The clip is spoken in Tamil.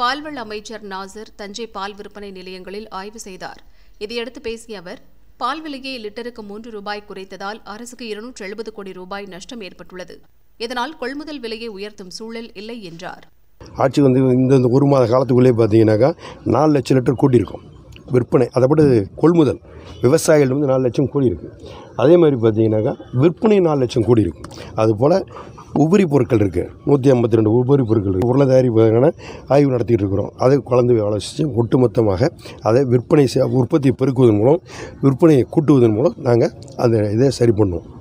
பால்வள அமைச்சர் நாசர் தஞ்சை பால் விற்பனை நிலையங்களில் ஆய்வு செய்தார் இதையடுத்து பேசிய அவர் பால் விலையை லிட்டருக்கு மூன்று ரூபாய் குறைத்ததால் அரசுக்கு இருநூற்று எழுபது கோடி ரூபாய் நஷ்டம் ஏற்பட்டுள்ளது இதனால் கொள்முதல் விலையை உயர்த்தும் சூழல் இல்லை என்றார் ஆட்சி வந்து இந்த ஒரு மாத காலத்துக்குள்ளே பார்த்தீங்கன்னாக்கா நாலு லட்சம் லிட்டர் கூட்டியிருக்கோம் விற்பனை அதைப்பட்டு கொள்முதல் விவசாயிகள் வந்து நாலு லட்சம் கூடியிருக்கு அதே மாதிரி பார்த்தீங்கன்னாக்கா விற்பனை நாலு லட்சம் கூடியிருக்கும் அதுபோல் உபரி பொருட்கள் இருக்குது நூற்றி ஐம்பத்தி ரெண்டு உபரி பொருட்கள் இருக்குது பொருளாதாரிக்கான ஆய்வு நடத்திட்டு இருக்கிறோம் அதை கலந்து ஆலோசித்து ஒட்டுமொத்தமாக அதை விற்பனை உற்பத்தியை பெருக்குவதன் மூலம் விற்பனையை கூட்டுவதன் மூலம் நாங்கள் அந்த இதை சரி பண்ணுவோம்